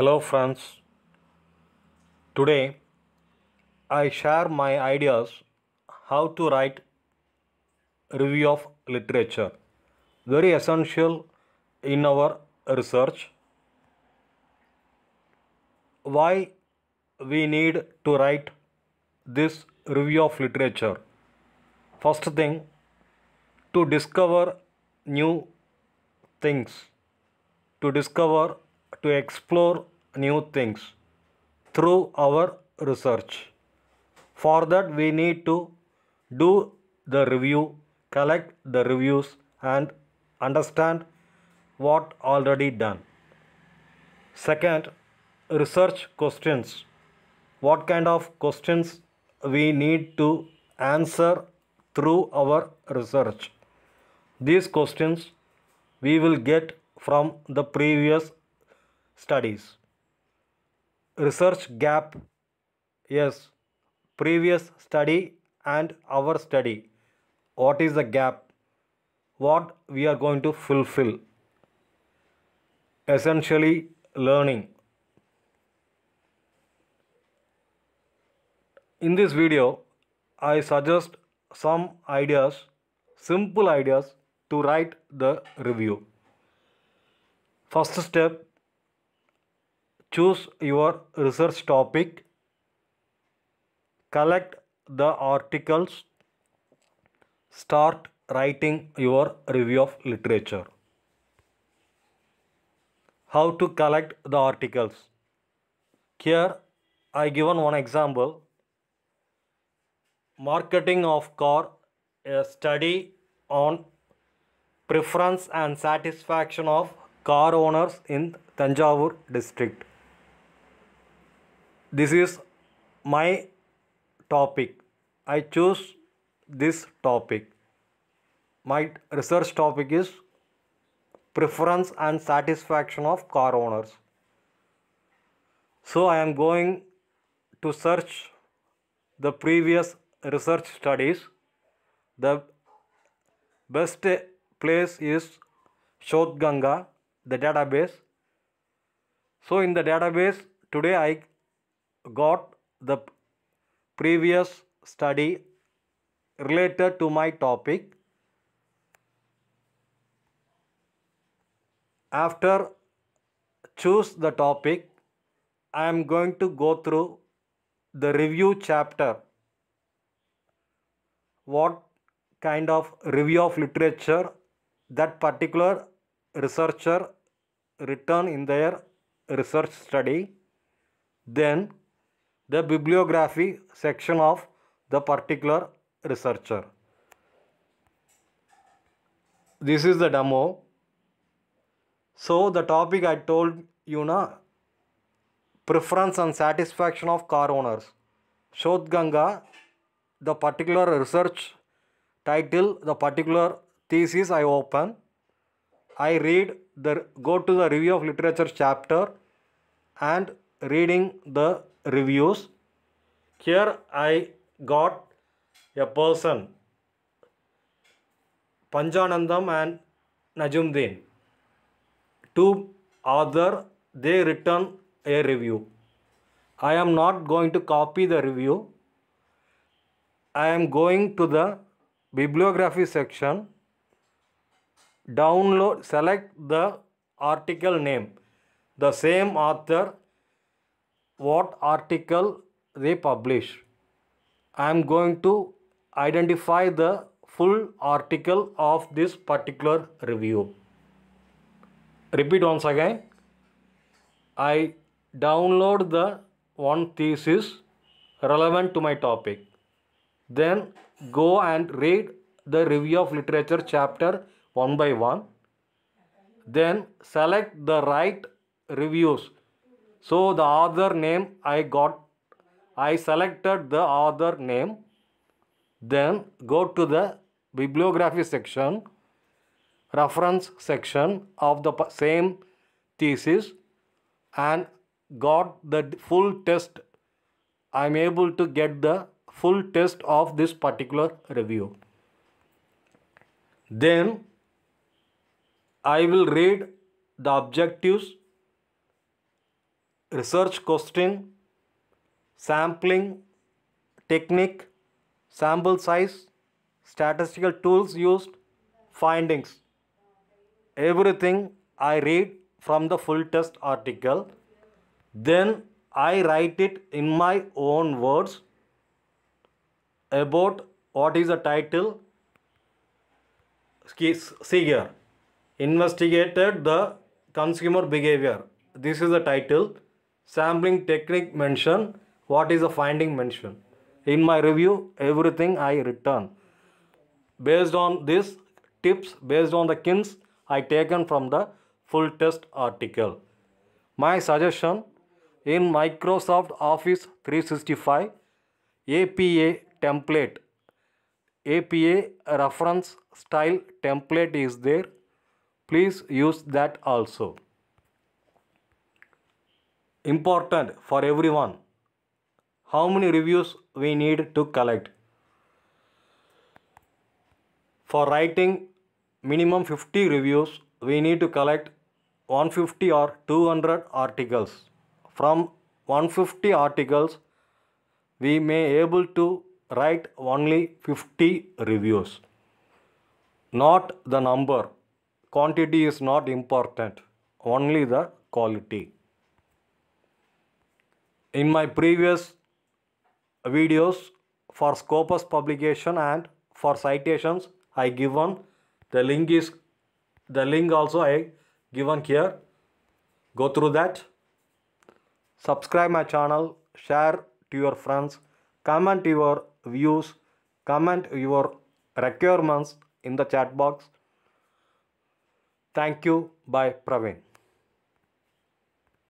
Hello friends. Today I share my ideas how to write review of literature. Very essential in our research. Why we need to write this review of literature. First thing to discover new things, to discover, to explore new things through our research. For that we need to do the review, collect the reviews and understand what already done. Second, research questions. What kind of questions we need to answer through our research. These questions we will get from the previous studies research gap yes previous study and our study what is the gap what we are going to fulfill essentially learning in this video i suggest some ideas simple ideas to write the review first step choose your research topic, collect the articles, start writing your review of literature. How to collect the articles. Here I given one example. Marketing of car, a study on preference and satisfaction of car owners in Tanjavur district this is my topic i choose this topic my research topic is preference and satisfaction of car owners so i am going to search the previous research studies the best place is Shodganga the database so in the database today i got the previous study related to my topic. After choose the topic, I am going to go through the review chapter. What kind of review of literature that particular researcher written in their research study. Then the bibliography section of the particular researcher. This is the demo. So the topic I told you na preference and satisfaction of car owners. Shodganga, Ganga, the particular research title, the particular thesis I open. I read the go to the review of literature chapter and reading the reviews here I got a person Panjanandam and Najumdeen. two author they written a review I am not going to copy the review I am going to the bibliography section download select the article name the same author what article they publish. I am going to identify the full article of this particular review. Repeat once again. I download the one thesis relevant to my topic. Then go and read the review of literature chapter one by one. Then select the right reviews so the author name I got, I selected the author name. Then go to the bibliography section, reference section of the same thesis and got the full test. I am able to get the full test of this particular review. Then I will read the objectives research question, sampling technique, sample size, statistical tools used, findings. Everything I read from the full test article. Then I write it in my own words about what is the title. See here. Investigated the consumer behavior. This is the title sampling technique mention. what is the finding mention? In my review, everything I return. Based on this tips, based on the kins I taken from the full test article. My suggestion, in Microsoft Office 365, APA template, APA reference style template is there. Please use that also important for everyone how many reviews we need to collect for writing minimum 50 reviews we need to collect 150 or 200 articles from 150 articles we may able to write only 50 reviews not the number quantity is not important only the quality in my previous videos for Scopus publication and for citations I given the link is the link also I given here go through that subscribe my channel share to your friends comment your views comment your requirements in the chat box thank you Bye, Praveen